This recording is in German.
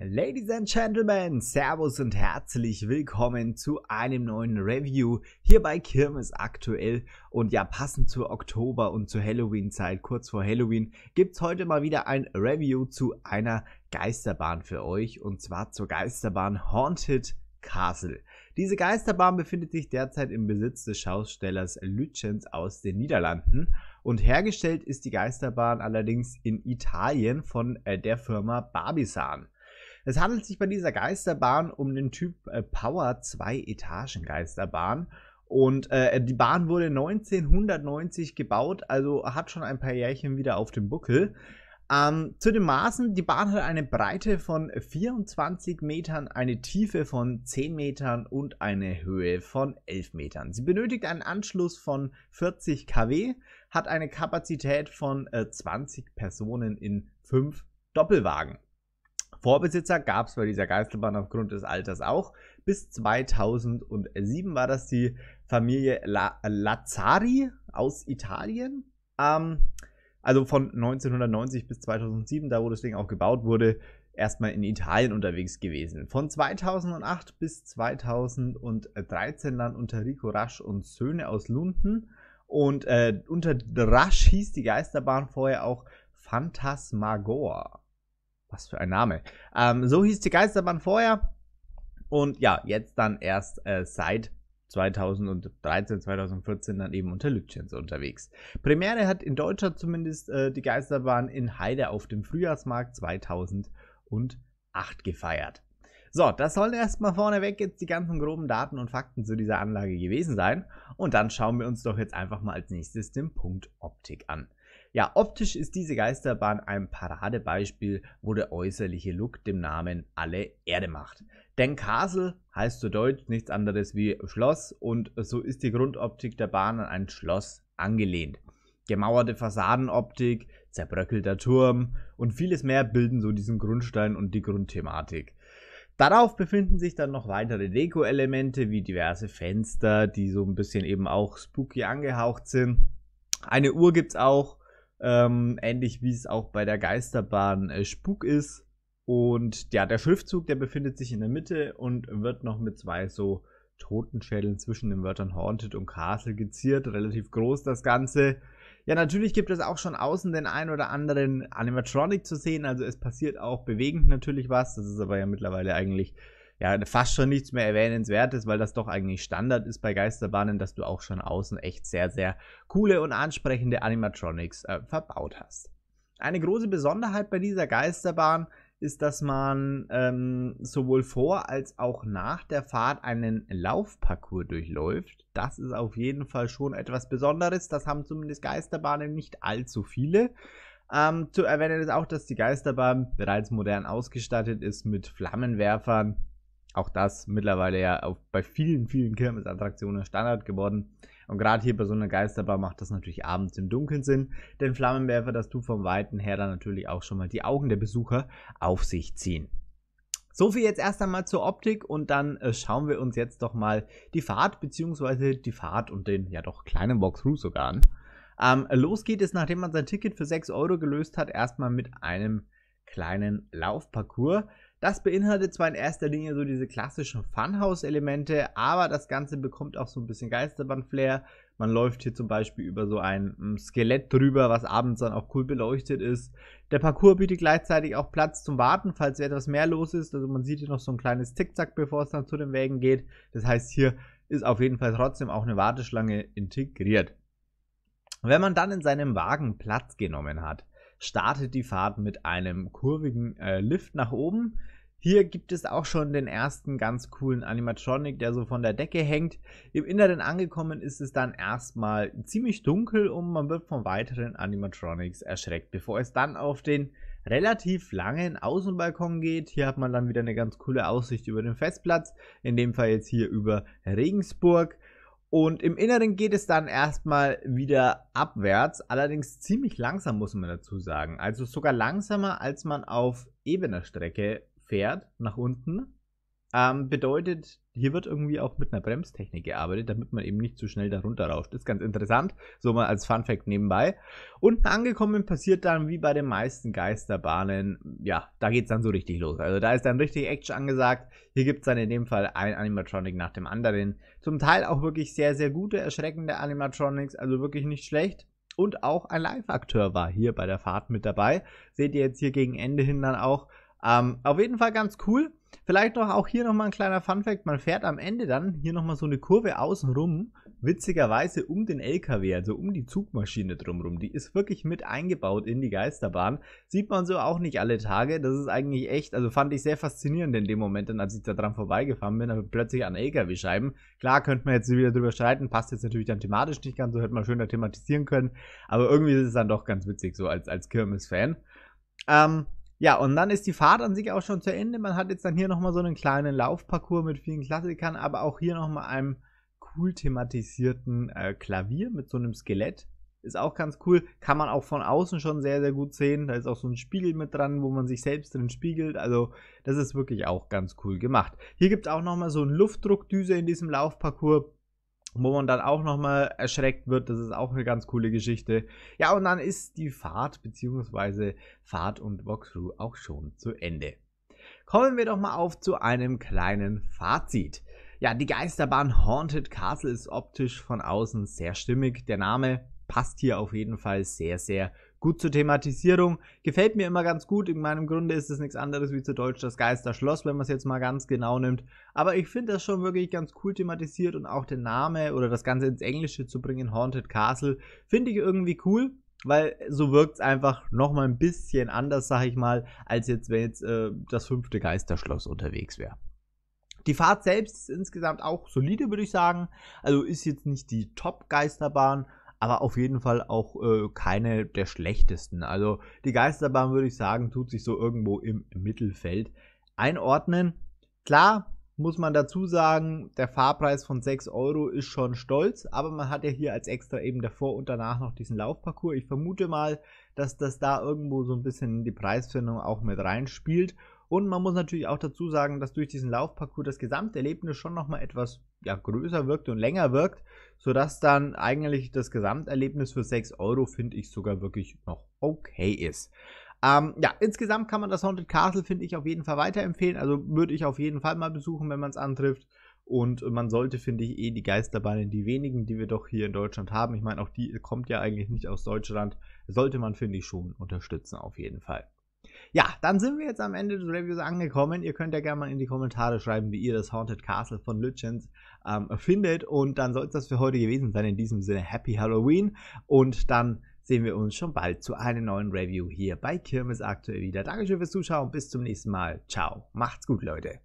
Ladies and Gentlemen, Servus und herzlich willkommen zu einem neuen Review hier bei Kirmes aktuell. Und ja, passend zu Oktober und zur Halloween-Zeit, kurz vor Halloween, gibt es heute mal wieder ein Review zu einer Geisterbahn für euch und zwar zur Geisterbahn Haunted Castle. Diese Geisterbahn befindet sich derzeit im Besitz des Schaustellers Lütjens aus den Niederlanden und hergestellt ist die Geisterbahn allerdings in Italien von äh, der Firma Barbisan. Es handelt sich bei dieser Geisterbahn um den Typ äh, Power 2 Etagen Geisterbahn. Und äh, die Bahn wurde 1990 gebaut, also hat schon ein paar Jährchen wieder auf dem Buckel. Ähm, zu den Maßen, die Bahn hat eine Breite von 24 Metern, eine Tiefe von 10 Metern und eine Höhe von 11 Metern. Sie benötigt einen Anschluss von 40 kW, hat eine Kapazität von äh, 20 Personen in 5 Doppelwagen. Vorbesitzer gab es bei dieser Geisterbahn aufgrund des Alters auch. Bis 2007 war das die Familie La äh, Lazzari aus Italien. Ähm, also von 1990 bis 2007, da wo das Ding auch gebaut wurde, erstmal in Italien unterwegs gewesen. Von 2008 bis 2013 dann unter Rico Rasch und Söhne aus Lunden. Und äh, unter Rasch hieß die Geisterbahn vorher auch Phantasmagor. Was für ein Name. Ähm, so hieß die Geisterbahn vorher. Und ja, jetzt dann erst äh, seit 2013, 2014 dann eben unter Lütjens unterwegs. Premiere hat in Deutschland zumindest äh, die Geisterbahn in Heide auf dem Frühjahrsmarkt 2008 gefeiert. So, das sollen erstmal vorneweg jetzt die ganzen groben Daten und Fakten zu dieser Anlage gewesen sein. Und dann schauen wir uns doch jetzt einfach mal als nächstes den Punkt Optik an. Ja, optisch ist diese Geisterbahn ein Paradebeispiel, wo der äußerliche Look dem Namen alle Erde macht. Denn Castle heißt zu Deutsch nichts anderes wie Schloss und so ist die Grundoptik der Bahn an ein Schloss angelehnt. Gemauerte Fassadenoptik, zerbröckelter Turm und vieles mehr bilden so diesen Grundstein und die Grundthematik. Darauf befinden sich dann noch weitere Deko-Elemente wie diverse Fenster, die so ein bisschen eben auch spooky angehaucht sind. Eine Uhr gibt's auch ähm, ähnlich wie es auch bei der Geisterbahn äh, Spuk ist. Und ja, der Schriftzug, der befindet sich in der Mitte und wird noch mit zwei so Totenschädeln zwischen den Wörtern Haunted und Castle geziert. Relativ groß das Ganze. Ja, natürlich gibt es auch schon außen den ein oder anderen Animatronic zu sehen. Also es passiert auch bewegend natürlich was. Das ist aber ja mittlerweile eigentlich ja fast schon nichts mehr erwähnenswertes, weil das doch eigentlich Standard ist bei Geisterbahnen, dass du auch schon außen echt sehr, sehr coole und ansprechende Animatronics äh, verbaut hast. Eine große Besonderheit bei dieser Geisterbahn ist, dass man ähm, sowohl vor als auch nach der Fahrt einen Laufparcours durchläuft. Das ist auf jeden Fall schon etwas Besonderes. Das haben zumindest Geisterbahnen nicht allzu viele. Ähm, zu erwähnen ist auch, dass die Geisterbahn bereits modern ausgestattet ist mit Flammenwerfern, auch das mittlerweile ja auf, bei vielen, vielen Kirmesattraktionen Standard geworden. Und gerade hier bei so einer Geisterbahn macht das natürlich abends im Dunkeln Sinn, denn Flammenwerfer, das tut vom Weiten her dann natürlich auch schon mal die Augen der Besucher auf sich ziehen. So viel jetzt erst einmal zur Optik und dann äh, schauen wir uns jetzt doch mal die Fahrt beziehungsweise die Fahrt und den ja doch kleinen Walkthrough sogar an. Ähm, los geht es, nachdem man sein Ticket für 6 Euro gelöst hat, erstmal mit einem kleinen Laufparcours. Das beinhaltet zwar in erster Linie so diese klassischen Funhouse-Elemente, aber das Ganze bekommt auch so ein bisschen geisterbahn flair Man läuft hier zum Beispiel über so ein hm, Skelett drüber, was abends dann auch cool beleuchtet ist. Der Parcours bietet gleichzeitig auch Platz zum Warten, falls etwas mehr los ist. Also man sieht hier noch so ein kleines Tickzack, bevor es dann zu den Wägen geht. Das heißt, hier ist auf jeden Fall trotzdem auch eine Warteschlange integriert. Wenn man dann in seinem Wagen Platz genommen hat, startet die Fahrt mit einem kurvigen äh, Lift nach oben. Hier gibt es auch schon den ersten ganz coolen Animatronic, der so von der Decke hängt. Im Inneren angekommen ist es dann erstmal ziemlich dunkel und man wird von weiteren Animatronics erschreckt, bevor es dann auf den relativ langen Außenbalkon geht. Hier hat man dann wieder eine ganz coole Aussicht über den Festplatz, in dem Fall jetzt hier über Regensburg. Und im Inneren geht es dann erstmal wieder abwärts, allerdings ziemlich langsam muss man dazu sagen. Also sogar langsamer, als man auf ebener Strecke fährt, nach unten. Ähm, bedeutet, hier wird irgendwie auch mit einer Bremstechnik gearbeitet, damit man eben nicht zu schnell darunter rauscht. Ist ganz interessant, so mal als Fun Fact nebenbei. Unten angekommen passiert dann wie bei den meisten Geisterbahnen, ja, da geht es dann so richtig los. Also da ist dann richtig Action angesagt. Hier gibt es dann in dem Fall ein Animatronic nach dem anderen. Zum Teil auch wirklich sehr, sehr gute, erschreckende Animatronics, also wirklich nicht schlecht und auch ein Live-Akteur war hier bei der Fahrt mit dabei. Seht ihr jetzt hier gegen Ende hin dann auch, ähm, auf jeden Fall ganz cool. Vielleicht noch auch hier nochmal ein kleiner Funfact. Man fährt am Ende dann hier nochmal so eine Kurve außenrum, witzigerweise um den LKW, also um die Zugmaschine drumrum. Die ist wirklich mit eingebaut in die Geisterbahn. Sieht man so auch nicht alle Tage. Das ist eigentlich echt, also fand ich sehr faszinierend in dem Moment, dann, als ich da dran vorbeigefahren bin, aber plötzlich an LKW-Scheiben. Klar, könnte man jetzt wieder drüber streiten, passt jetzt natürlich dann thematisch nicht ganz, so hätte man schöner thematisieren können. Aber irgendwie ist es dann doch ganz witzig, so als, als Kirmes-Fan. Ähm, ja, und dann ist die Fahrt an sich auch schon zu Ende. Man hat jetzt dann hier nochmal so einen kleinen Laufparcours mit vielen Klassikern, aber auch hier nochmal einem cool thematisierten äh, Klavier mit so einem Skelett. Ist auch ganz cool. Kann man auch von außen schon sehr, sehr gut sehen. Da ist auch so ein Spiegel mit dran, wo man sich selbst drin spiegelt. Also, das ist wirklich auch ganz cool gemacht. Hier gibt es auch nochmal so eine Luftdruckdüse in diesem Laufparcours wo man dann auch nochmal erschreckt wird. Das ist auch eine ganz coole Geschichte. Ja, und dann ist die Fahrt bzw. Fahrt und Walkthrough auch schon zu Ende. Kommen wir doch mal auf zu einem kleinen Fazit. Ja, die Geisterbahn Haunted Castle ist optisch von außen sehr stimmig. Der Name passt hier auf jeden Fall sehr, sehr gut gut zur Thematisierung. Gefällt mir immer ganz gut. In meinem Grunde ist es nichts anderes wie zu Deutsch das Geisterschloss, wenn man es jetzt mal ganz genau nimmt. Aber ich finde das schon wirklich ganz cool thematisiert und auch den Name oder das Ganze ins Englische zu bringen, Haunted Castle, finde ich irgendwie cool. Weil so wirkt es einfach nochmal ein bisschen anders, sag ich mal, als jetzt, wenn jetzt äh, das fünfte Geisterschloss unterwegs wäre. Die Fahrt selbst ist insgesamt auch solide, würde ich sagen. Also ist jetzt nicht die Top-Geisterbahn, aber auf jeden Fall auch äh, keine der schlechtesten. Also die Geisterbahn würde ich sagen, tut sich so irgendwo im Mittelfeld einordnen. Klar, muss man dazu sagen, der Fahrpreis von 6 Euro ist schon stolz, aber man hat ja hier als extra eben davor und danach noch diesen Laufparcours. Ich vermute mal, dass das da irgendwo so ein bisschen in die Preisfindung auch mit reinspielt und man muss natürlich auch dazu sagen, dass durch diesen Laufparcours das Gesamterlebnis schon nochmal etwas ja, größer wirkt und länger wirkt, sodass dann eigentlich das Gesamterlebnis für 6 Euro, finde ich, sogar wirklich noch okay ist. Ähm, ja, insgesamt kann man das Haunted Castle, finde ich, auf jeden Fall weiterempfehlen. Also würde ich auf jeden Fall mal besuchen, wenn man es antrifft. Und man sollte, finde ich, eh die Geisterbahnen, die wenigen, die wir doch hier in Deutschland haben, ich meine, auch die kommt ja eigentlich nicht aus Deutschland, sollte man, finde ich, schon unterstützen, auf jeden Fall. Ja, dann sind wir jetzt am Ende des Reviews angekommen. Ihr könnt ja gerne mal in die Kommentare schreiben, wie ihr das Haunted Castle von Lütjens ähm, findet. Und dann soll es das für heute gewesen sein. In diesem Sinne, Happy Halloween. Und dann sehen wir uns schon bald zu einem neuen Review hier bei Kirmes aktuell wieder. Dankeschön fürs Zuschauen. Bis zum nächsten Mal. Ciao. Macht's gut, Leute.